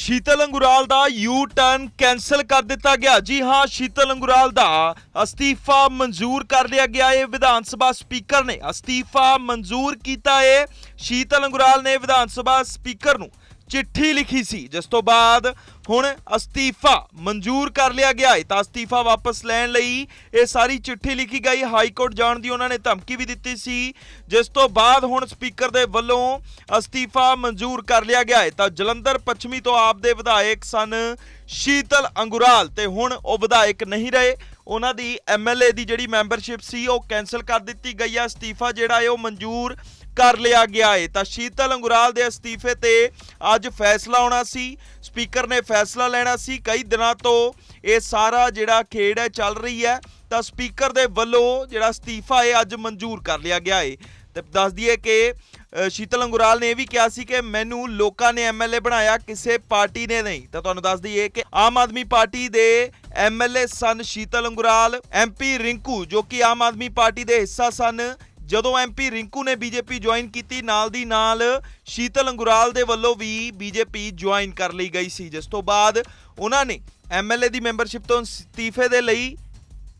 ਸ਼ੀਤਲ ਅੰਗੁਰਾਲ ਦਾ U turn cancel ਕਰ ਦਿੱਤਾ ਗਿਆ ਜੀ ਹਾਂ ਸ਼ੀਤਲ ਅੰਗੁਰਾਲ ਦਾ ਅਸਤੀਫਾ ਮਨਜ਼ੂਰ ਕਰ ਲਿਆ ਗਿਆ ਹੈ ਵਿਧਾਨ ਸਭਾ ਸਪੀਕਰ ਨੇ ਅਸਤੀਫਾ ਮਨਜ਼ੂਰ ਕੀਤਾ ਹੈ ਸ਼ੀਤਲ ਅੰਗੁਰਾਲ ਨੇ ਵਿਧਾਨ ਸਭਾ ਸਪੀਕਰ ਨੂੰ ਚਿੱਠੀ ਲਿਖੀ ਸੀ ਜਿਸ ਤੋਂ ਬਾਅਦ ਹੁਣ ਅਸਤੀਫਾ ਮਨਜ਼ੂਰ ਕਰ ਲਿਆ ਗਿਆ ਹੈ ਤਾਂ ਅਸਤੀਫਾ ਵਾਪਸ ਲੈਣ ਲਈ ਇਹ ਸਾਰੀ ਚਿੱਠੀ ਲਿਖੀ ਗਈ ਹਾਈ ਕੋਰਟ ਜਾਣ ਦੀ ਉਹਨਾਂ ਨੇ ਧਮਕੀ ਵੀ ਦਿੱਤੀ ਸੀ ਜਿਸ ਤੋਂ ਬਾਅਦ ਹੁਣ ਸਪੀਕਰ ਦੇ ਵੱਲੋਂ ਅਸਤੀਫਾ ਮਨਜ਼ੂਰ ਕਰ ਲਿਆ ਗਿਆ ਹੈ ਤਾਂ ਜਲੰਧਰ ਪੱਛਮੀ ਤੋਂ ਆਪ ਦੇ ਵਿਧਾਇਕ ਸਨ ਸ਼ੀਤਲ ਅੰਗੁਰਾਲ ਤੇ ਹੁਣ ਉਹ ਵਿਧਾਇਕ ਨਹੀਂ ਰਹੇ ਉਹਨਾਂ ਦੀ ਐਮਐਲਏ ਦੀ ਜਿਹੜੀ ਮੈਂਬਰਸ਼ਿਪ ਸੀ ਉਹ ਕੈਨਸਲ ਕਰ ਦਿੱਤੀ ਗਈ ਹੈ ਅਸਤੀਫਾ ਜਿਹੜਾ ਹੈ ਉਹ ਮਨਜ਼ੂਰ ਕਰ ਲਿਆ ਗਿਆ ਹੈ ਤਾਂ ਸ਼ੀਤਲ ਅੰਗੁਰਾਲ ਦੇ ਅਸਤੀਫੇ ਤੇ ਅੱਜ ਫੈਸਲਾ ਹੋਣਾ ਸੀ ਸਪੀਕਰ ਨੇ ਫੈਸਲਾ ਲੈਣਾ ਸੀ ਕਈ ਦਿਨਾਂ ਤੋਂ ਇਹ ਸਾਰਾ ਜਿਹੜਾ ਖੇਡ ਹੈ ਚੱਲ ਰਹੀ ਹੈ ਤਾਂ ਸਪੀਕਰ ਦੇ ਵੱਲੋਂ ਜਿਹੜਾ ਅਸਤੀਫਾ ਹੈ ਅੱਜ ਮਨਜ਼ੂਰ ਕਰ ਲਿਆ ਗਿਆ ਹੈ ਤੇ ਦੱਸ ਦਈਏ ਕਿ ਸ਼ੀਤਲ ਅੰਗੁਰਾਲ ਨੇ ਇਹ ਵੀ ਕਿਹਾ ਸੀ ਕਿ ਮੈਨੂੰ ਲੋਕਾਂ ਨੇ ਐਮਐਲਏ ਬਣਾਇਆ ਕਿਸੇ ਪਾਰਟੀ ਨੇ ਨਹੀਂ ਤਾਂ ਤੁਹਾਨੂੰ ਦੱਸ ਦਈਏ ਕਿ ਆਮ ਆਦਮੀ ਪਾਰਟੀ ਦੇ ਐਮਐਲਏ ਸਨ ਸ਼ੀਤਲ ਅੰਗੁਰਾਲ ਐਮਪੀ ਰਿੰਕੂ ਜੋ ਕਿ ਆਮ ਆਦਮੀ ਪਾਰਟੀ ਦੇ ਹਿੱਸਾ ਸਨ ਜਦੋਂ ਐਮਪੀ ਰਿੰਕੂ ਨੇ ਬੀਜੇਪੀ ਜੁਆਇਨ ਕੀਤੀ ਨਾਲ ਦੀ ਨਾਲ ਸ਼ੀਤਲ ਅੰਗੁਰਾਲ ਦੇ ਵੱਲੋਂ ਵੀ ਬੀਜੇਪੀ ਜੁਆਇਨ ਕਰ ਲਈ ਗਈ ਸੀ ਜਿਸ ਤੋਂ ਬਾਅਦ ਉਹਨਾਂ ਨੇ ਐਮਐਲਏ ਦੀ ਮੈਂਬਰਸ਼ਿਪ ਤੋਂ ਅਸਤੀਫੇ ਦੇ ਲਈ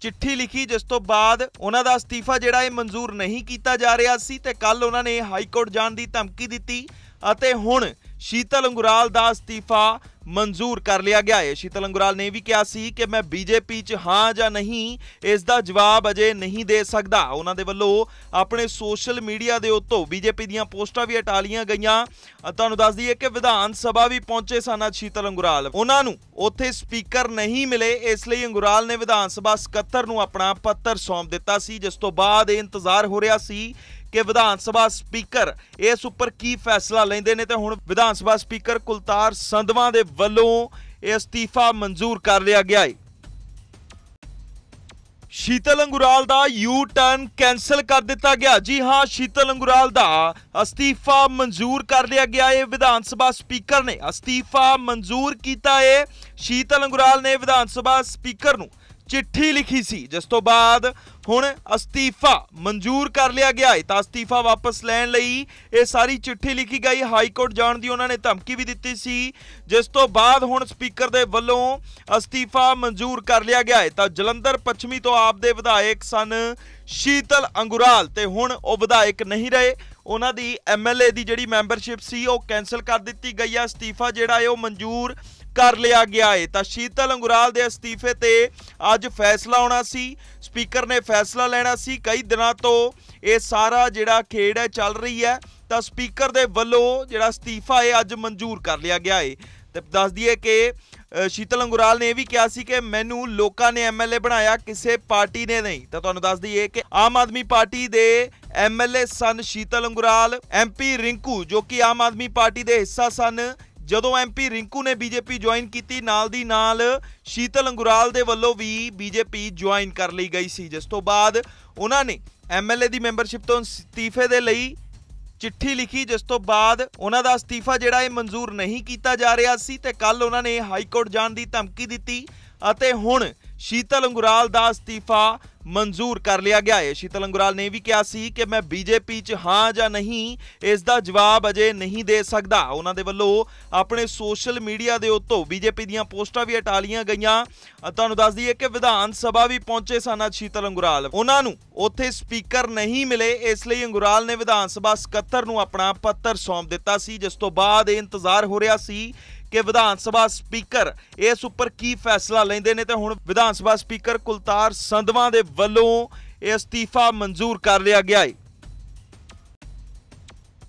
ਚਿੱਠੀ ਲਿਖੀ ਜਿਸ ਤੋਂ ਬਾਅਦ ਉਹਨਾਂ ਦਾ ਅਸਤੀਫਾ ਜਿਹੜਾ ਇਹ ਮਨਜ਼ੂਰ ਨਹੀਂ ਕੀਤਾ ਜਾ ਰਿਹਾ ਸੀ ਤੇ ਕੱਲ ਉਹਨਾਂ ਨੇ ਹਾਈ ਕੋਰਟ ਜਾਣ ਦੀ ਧਮਕੀ ਦਿੱਤੀ ਅਤੇ ਹੁਣ ਸ਼ੀਤਲ ਅੰਗੁਰਾਲ ਦਾ ਅਸਤੀਫਾ ਮਨਜ਼ੂਰ ਕਰ ਲਿਆ ਗਿਆ ਹੈ ਸ਼ੀਤਲ ਅੰਗੁਰਾਲ ਨੇ ਵੀ ਕਿਹਾ ਸੀ ਕਿ ਮੈਂ ਬੀਜੇਪੀ 'ਚ ਹਾਂ ਜਾਂ ਨਹੀਂ ਇਸ ਦਾ ਜਵਾਬ ਅਜੇ ਨਹੀਂ ਦੇ ਸਕਦਾ ਉਹਨਾਂ ਦੇ ਵੱਲੋਂ ਆਪਣੇ ਸੋਸ਼ਲ ਮੀਡੀਆ ਦੇ ਉੱਤੋਂ ਬੀਜੇਪੀ ਦੀਆਂ ਪੋਸਟਾਂ ਵੀ ਲੀਆਂ ਗਈਆਂ ਤੁਹਾਨੂੰ ਦੱਸ ਦਈਏ ਕਿ ਵਿਧਾਨ ਸਭਾ ਵੀ ਪਹੁੰਚੇ ਸਨ ਅੱਜ ਸ਼ੀਤਲ ਅੰਗੁਰਾਲ ਉਹਨਾਂ ਨੂੰ ਉੱਥੇ ਸਪੀਕਰ ਨਹੀਂ ਮਿਲੇ ਇਸ ਲਈ ਅੰਗੁਰਾਲ ਨੇ ਵਿਧਾਨ ਸਭਾ ਸਕੱਤਰ ਨੂੰ ਆਪਣਾ ਪੱਤਰ ਸੌਂਪ ਦਿੱਤਾ ਸੀ ਜਿਸ ਤੋਂ ਬਾਅਦ ਇਹ ਇੰਤਜ਼ਾਰ ਹੋ ਰਿਹਾ ਸੀ ਕਿ ਵਿਧਾਨ ਸਭਾ ਸਪੀਕਰ ਇਸ ਉੱਪਰ ਕੀ ਫੈਸਲਾ ਲੈਂਦੇ ਨੇ ਤੇ ਹੁਣ ਵਿਧਾਨ ਸਭਾ ਸਪੀਕਰ ਕੁਲਤਾਰ ਸੰਧਵਾ ਦੇ ਵੱਲੋਂ ਇਹ ਅਸਤੀਫਾ ਮਨਜ਼ੂਰ ਕਰ ਲਿਆ ਗਿਆ ਹੈ ਸ਼ੀਤਲ ਅੰਗੁਰਾਲ ਦਾ ਯੂ ਟਰਨ ਕੈਨਸਲ ਕਰ ਦਿੱਤਾ ਗਿਆ ਜੀ ਹਾਂ ਸ਼ੀਤਲ ਅੰਗੁਰਾਲ ਦਾ ਅਸਤੀਫਾ ਮਨਜ਼ੂਰ ਕਰ ਲਿਆ ਗਿਆ ਹੈ ਵਿਧਾਨ ਸਭਾ ਸਪੀਕਰ ਨੇ ਅਸਤੀਫਾ ਮਨਜ਼ੂਰ ਕੀਤਾ ਹੈ ਸ਼ੀਤਲ ਅੰਗੁਰਾਲ ਨੇ ਵਿਧਾਨ ਸਭਾ ਸਪੀਕਰ ਨੂੰ ਚਿੱਠੀ ਲਿਖੀ ਸੀ ਜਿਸ ਤੋਂ ਬਾਅਦ ਹੁਣ ਅਸਤੀਫਾ ਮਨਜ਼ੂਰ ਕਰ ਲਿਆ ਗਿਆ ਹੈ ਤਾਂ ਅਸਤੀਫਾ ਵਾਪਸ ਲੈਣ ਲਈ ਇਹ ਸਾਰੀ ਚਿੱਠੀ ਲਿਖੀ ਗਈ ਹਾਈ ਕੋਰਟ ਜਾਣ ਦੀ ਉਹਨਾਂ ਨੇ ਧਮਕੀ ਵੀ ਦਿੱਤੀ ਸੀ ਜਿਸ ਤੋਂ ਬਾਅਦ ਹੁਣ ਸਪੀਕਰ ਦੇ ਵੱਲੋਂ ਅਸਤੀਫਾ ਮਨਜ਼ੂਰ ਕਰ ਲਿਆ ਗਿਆ ਹੈ ਤਾਂ ਜਲੰਧਰ ਪੱਛਮੀ ਤੋਂ ਆਪ ਦੇ ਵਿਧਾਇਕ ਸਨ ਸ਼ੀਤਲ ਅੰਗੁਰਾਲ ਤੇ ਹੁਣ ਉਹ ਵਿਧਾਇਕ ਨਹੀਂ ਰਹੇ ਉਹਨਾਂ ਦੀ ਐਮਐਲਏ ਦੀ ਜਿਹੜੀ ਮੈਂਬਰਸ਼ਿਪ ਸੀ ਉਹ ਕੈਨਸਲ ਕਰ ਦਿੱਤੀ ਗਈ ਆ ਅਸਤੀਫਾ ਜਿਹੜਾ ਹੈ ਉਹ ਮਨਜ਼ੂਰ ਕਰ ਲਿਆ ਗਿਆ ਹੈ ਤਾਂ ਸ਼ੀਤਲ ਅੰਗੁਰਾਲ ਦੇ ਅਸਤੀਫੇ ਤੇ ਅੱਜ ਫੈਸਲਾ ਹੋਣਾ ਸੀ ਸਪੀਕਰ ਨੇ ਫੈਸਲਾ ਲੈਣਾ ਸੀ ਕਈ ਦਿਨਾਂ ਤੋਂ ਇਹ ਸਾਰਾ ਜਿਹੜਾ ਖੇਡ ਹੈ ਚੱਲ ਰਹੀ ਹੈ ਤਾਂ ਸਪੀਕਰ ਦੇ ਵੱਲੋਂ ਜਿਹੜਾ ਅਸਤੀਫਾ ਹੈ ਅੱਜ ਮਨਜ਼ੂਰ ਕਰ ਲਿਆ ਗਿਆ ਹੈ ਤੇ ਦੱਸ ਦਈਏ ਕਿ ਸ਼ੀਤਲ ਅੰਗੁਰਾਲ ਨੇ ਇਹ ਵੀ ਕਿਹਾ ਸੀ ਕਿ ਮੈਨੂੰ ਲੋਕਾਂ ਨੇ ਐਮਐਲਏ ਬਣਾਇਆ ਕਿਸੇ ਪਾਰਟੀ ਨੇ ਨਹੀਂ ਤਾਂ ਤੁਹਾਨੂੰ ਦੱਸ ਦਈਏ ਕਿ ਆਮ ਆਦਮੀ ਪਾਰਟੀ ਦੇ ਐਮਐਲਏ ਸਨ ਸ਼ੀਤਲ ਅੰਗੁਰਾਲ ਐਮਪੀ ਰਿੰਕੂ ਜੋ ਕਿ ਆਮ ਆਦਮੀ ਪਾਰਟੀ ਦੇ ਹਿੱਸਾ ਸਨ ਜਦੋਂ ਐਮਪੀ ਰਿੰਕੂ ਨੇ ਬੀਜੇਪੀ ਜੁਆਇਨ ਕੀਤੀ ਨਾਲ ਦੀ ਨਾਲ ਸ਼ੀਤਲ ਅੰਗੁਰਾਲ ਦੇ ਵੱਲੋਂ ਵੀ ਬੀਜੇਪੀ ਜੁਆਇਨ ਕਰ ਲਈ ਗਈ ਸੀ ਜਿਸ ਤੋਂ ਬਾਅਦ ਉਹਨਾਂ ਨੇ ਐਮਐਲਏ ਦੀ ਮੈਂਬਰਸ਼ਿਪ ਤੋਂ ਅਸਤੀਫੇ ਦੇ ਲਈ ਚਿੱਠੀ ਲਿਖੀ ਜਿਸ ਤੋਂ ਬਾਅਦ ਉਹਨਾਂ ਦਾ ਅਸਤੀਫਾ ਜਿਹੜਾ ਇਹ ਮਨਜ਼ੂਰ ਨਹੀਂ ਕੀਤਾ ਜਾ ਰਿਹਾ ਸੀ ਤੇ ਕੱਲ ਉਹਨਾਂ ਨੇ ਹਾਈ ਕੋਰਟ ਜਾਣ ਦੀ ਧਮਕੀ ਦਿੱਤੀ ਅਤੇ ਹੁਣ ਸ਼ੀਤਲ ਅੰਗੁਰਾਲ ਦਾ ਅਸਤੀਫਾ ਮਨਜ਼ੂਰ ਕਰ ਲਿਆ ਗਿਆ ਹੈ ਸ਼ੀਤਲ ਅੰਗੁਰਾਲ ਨੇ ਵੀ ਕਿਹਾ ਸੀ ਕਿ ਮੈਂ ਬੀਜੇਪੀ 'ਚ ਹਾਂ ਜਾਂ ਨਹੀਂ ਇਸ ਦਾ ਜਵਾਬ ਅਜੇ ਨਹੀਂ ਦੇ ਸਕਦਾ ਉਹਨਾਂ ਦੇ ਵੱਲੋਂ ਆਪਣੇ ਸੋਸ਼ਲ ਮੀਡੀਆ ਦੇ ਉੱਤੋਂ ਬੀਜੇਪੀ ਦੀਆਂ ਪੋਸਟਾਂ ਵੀ ਹਟਾ ਲੀਆਂ ਗਈਆਂ ਤੁਹਾਨੂੰ ਦੱਸ ਦਈਏ ਕਿ ਵਿਧਾਨ ਸਭਾ ਵੀ ਪਹੁੰਚੇ ਸਨ ਅੱਜ ਸ਼ੀਤਲ ਅੰਗੁਰਾਲ ਉਹਨਾਂ ਨੂੰ ਉੱਥੇ ਸਪੀਕਰ ਨਹੀਂ ਮਿਲੇ ਇਸ ਲਈ ਅੰਗੁਰਾਲ ਨੇ ਵਿਧਾਨ ਸਭਾ ਸਕੱਤਰ ਨੂੰ ਆਪਣਾ ਪੱਤਰ ਸੌਂਪ ਦਿੱਤਾ ਸੀ ਜਿਸ ਤੋਂ ਬਾਅਦ ਇਹ ਇੰਤਜ਼ਾਰ ਹੋ ਰਿਹਾ ਸੀ ਕਿ ਵਿਧਾਨ ਸਭਾ ਸਪੀਕਰ ਇਸ ਉੱਪਰ ਕੀ ਫੈਸਲਾ ਲੈਂਦੇ ਨੇ ਤੇ ਹੁਣ ਵਿਧਾਨ ਸਭਾ ਸਪੀਕਰ ਕੁਲਤਾਰ ਸੰਧਵਾ ਦੇ ਵੱਲੋਂ ਇਹ ਅਸਤੀਫਾ ਮਨਜ਼ੂਰ ਕਰ ਲਿਆ ਗਿਆ ਹੈ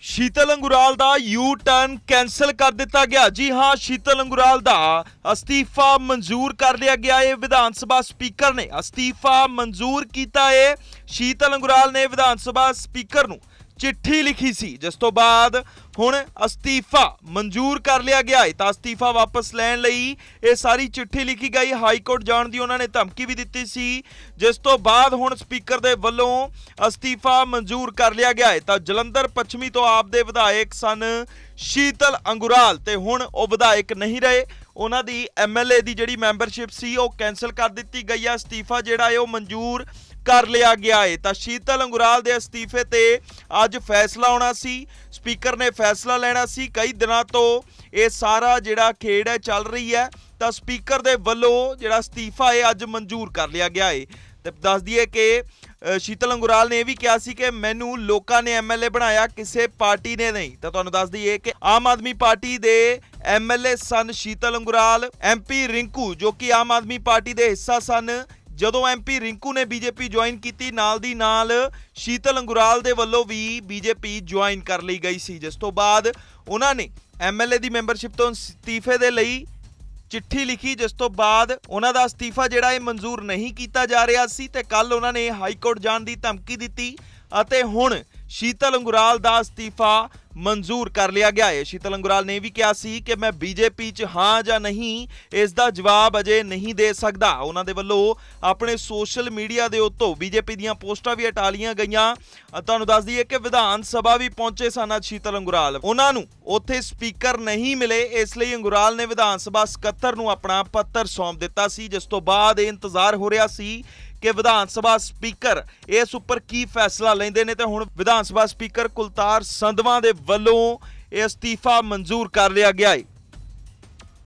ਸ਼ੀਤਲ ਅੰਗੁਰਾਲ ਦਾ ਯੂ ਟਰਨ ਕੈਨਸਲ ਕਰ ਦਿੱਤਾ ਗਿਆ ਜੀ ਹਾਂ ਸ਼ੀਤਲ ਅੰਗੁਰਾਲ ਦਾ ਅਸਤੀਫਾ ਮਨਜ਼ੂਰ ਕਰ ਲਿਆ ਗਿਆ ਹੈ ਵਿਧਾਨ ਸਭਾ ਸਪੀਕਰ ਨੇ ਅਸਤੀਫਾ ਮਨਜ਼ੂਰ ਕੀਤਾ ਹੈ ਸ਼ੀਤਲ ਅੰਗੁਰਾਲ ਨੇ ਵਿਧਾਨ ਸਭਾ ਸਪੀਕਰ ਨੂੰ ਚਿੱਠੀ ਲਿਖੀ ਸੀ ਜਿਸ ਤੋਂ ਬਾਅਦ ਹੁਣ ਅਸਤੀਫਾ ਮਨਜ਼ੂਰ ਕਰ ਲਿਆ ਗਿਆ ਹੈ ਤਾਂ ਅਸਤੀਫਾ ਵਾਪਸ ਲੈਣ ਲਈ ਇਹ ਸਾਰੀ ਚਿੱਠੀ ਲਿਖੀ ਗਈ ਹਾਈ ਕੋਰਟ ਜਾਣ ਦੀ ਉਹਨਾਂ ਨੇ ਧਮਕੀ ਵੀ ਦਿੱਤੀ ਸੀ ਜਿਸ ਤੋਂ ਬਾਅਦ ਹੁਣ ਸਪੀਕਰ ਦੇ ਵੱਲੋਂ ਅਸਤੀਫਾ ਮਨਜ਼ੂਰ ਕਰ ਲਿਆ ਗਿਆ ਹੈ ਤਾਂ ਜਲੰਧਰ ਪੱਛਮੀ ਤੋਂ ਆਪ ਦੇ ਵਿਧਾਇਕ ਸਨ ਸ਼ੀਤਲ ਅੰਗੁਰਾਲ ਤੇ ਹੁਣ ਉਹ ਵਿਧਾਇਕ ਨਹੀਂ ਰਹੇ ਉਹਨਾਂ ਦੀ ਐਮਐਲਏ ਦੀ ਜਿਹੜੀ ਮੈਂਬਰਸ਼ਿਪ ਸੀ ਉਹ ਕੈਨਸਲ ਕਰ ਦਿੱਤੀ ਗਈ ਹੈ ਅਸਤੀਫਾ ਜਿਹੜਾ ਹੈ ਉਹ ਮਨਜ਼ੂਰ ਕਰ ਲਿਆ ਗਿਆ ਹੈ ਤਾਂ ਸ਼ੀਤਲ ਅੰਗੁਰਾਲ ਦੇ ਅਸਤੀਫੇ ਤੇ ਅੱਜ ਫੈਸਲਾ ਹੋਣਾ ਸੀ ਸਪੀਕਰ ਨੇ ਫੈਸਲਾ ਲੈਣਾ ਸੀ ਕਈ ਦਿਨਾਂ ਤੋਂ ਇਹ ਸਾਰਾ ਜਿਹੜਾ ਖੇਡ ਹੈ ਚੱਲ ਰਹੀ ਹੈ ਤਾਂ ਸਪੀਕਰ ਦੇ ਵੱਲੋਂ ਜਿਹੜਾ ਅਸਤੀਫਾ ਹੈ ਅੱਜ ਮਨਜ਼ੂਰ ਕਰ ਲਿਆ ਗਿਆ ਹੈ ਤੇ ਦੱਸ ਦਈਏ ਕਿ ਸ਼ੀਤਲ ਅੰਗੁਰਾਲ ਨੇ ਇਹ ਵੀ ਕਿਹਾ ਸੀ ਕਿ ਮੈਨੂੰ ਲੋਕਾਂ ਨੇ ਐਮਐਲਏ ਬਣਾਇਆ ਕਿਸੇ ਪਾਰਟੀ ਨੇ ਨਹੀਂ ਤਾਂ ਤੁਹਾਨੂੰ ਦੱਸ ਦਈਏ ਕਿ ਆਮ ਆਦਮੀ ਪਾਰਟੀ ਦੇ ਐਮਐਲਏ ਸਨ ਸ਼ੀਤਲ ਅੰਗੁਰਾਲ ਐਮਪੀ ਰਿੰਕੂ ਜੋ ਕਿ ਆਮ ਆਦਮੀ ਪਾਰਟੀ ਦੇ ਹਿੱਸਾ ਸਨ ਜਦੋਂ ਐਮਪੀ ਰਿੰਕੂ ਨੇ ਬੀਜੇਪੀ ਜੁਆਇਨ ਕੀਤੀ ਨਾਲ ਦੀ ਨਾਲ ਸ਼ੀਤਲ ਅੰਗੁਰਾਲ ਦੇ ਵੱਲੋਂ ਵੀ ਬੀਜੇਪੀ ਜੁਆਇਨ ਕਰ ਲਈ ਗਈ ਸੀ ਜਿਸ ਤੋਂ ਬਾਅਦ ਉਹਨਾਂ ਨੇ ਐਮਐਲਏ ਦੀ ਮੈਂਬਰਸ਼ਿਪ ਤੋਂ ਅਸਤੀਫੇ ਦੇ ਲਈ ਚਿੱਠੀ ਲਿਖੀ ਜਿਸ ਤੋਂ ਬਾਅਦ ਉਹਨਾਂ ਦਾ ਅਸਤੀਫਾ ਜਿਹੜਾ ਇਹ ਮਨਜ਼ੂਰ ਨਹੀਂ ਕੀਤਾ ਜਾ ਰਿਹਾ ਸੀ ਤੇ ਕੱਲ ਉਹਨਾਂ ਨੇ ਹਾਈ ਕੋਰਟ ਜਾਣ ਦੀ ਧਮਕੀ ਦਿੱਤੀ ਅਤੇ ਹੁਣ ਸ਼ੀਤਲ ਅੰਗੁਰਾਲ ਦਾ ਅਸਤੀਫਾ ਮਨਜ਼ੂਰ ਕਰ ਲਿਆ ਗਿਆ ਹੈ ਸ਼ੀਤਲ ਅੰਗੁਰਾਲ ਨੇ ਵੀ ਕਿਹਾ ਸੀ ਕਿ ਮੈਂ ਬੀਜੇਪੀ 'ਚ ਹਾਂ ਜਾਂ ਨਹੀਂ ਇਸ ਦਾ ਜਵਾਬ ਅਜੇ ਨਹੀਂ ਦੇ ਸਕਦਾ ਉਹਨਾਂ ਦੇ ਵੱਲੋਂ ਆਪਣੇ ਸੋਸ਼ਲ ਮੀਡੀਆ ਦੇ ਉੱਤੋਂ ਬੀਜੇਪੀ ਦੀਆਂ ਪੋਸਟਾਂ ਵੀ ਹਟਾ ਲੀਆਂ ਗਈਆਂ ਤੁਹਾਨੂੰ ਦੱਸ ਦਈਏ ਕਿ ਵਿਧਾਨ ਸਭਾ ਵੀ ਪਹੁੰਚੇ ਸਨ ਅੱਜ ਸ਼ੀਤਲ ਅੰਗੁਰਾਲ ਉਹਨਾਂ ਨੂੰ ਉੱਥੇ ਸਪੀਕਰ ਨਹੀਂ ਮਿਲੇ ਇਸ ਲਈ ਅੰਗੁਰਾਲ ਨੇ ਵਿਧਾਨ ਸਭਾ ਸਕੱਤਰ ਨੂੰ ਆਪਣਾ ਪੱਤਰ ਸੌਂਪ ਦਿੱਤਾ ਸੀ ਜਿਸ ਤੋਂ ਬਾਅਦ ਇਹ ਇੰਤਜ਼ਾਰ ਹੋ ਰਿਹਾ ਸੀ ਕਿ ਵਿਧਾਨ ਸਭਾ ਸਪੀਕਰ ਇਸ ਉੱਪਰ ਕੀ ਫੈਸਲਾ ਲੈਂਦੇ ਨੇ ਤੇ ਹੁਣ ਵਿਧਾਨ ਸਭਾ ਸਪੀਕਰ ਕੁਲਤਾਰ ਸੰਧਵਾ ਦੇ ਵੱਲੋਂ ਇਸਤੀਫਾ ਮਨਜ਼ੂਰ ਕਰ ਲਿਆ ਗਿਆ ਹੈ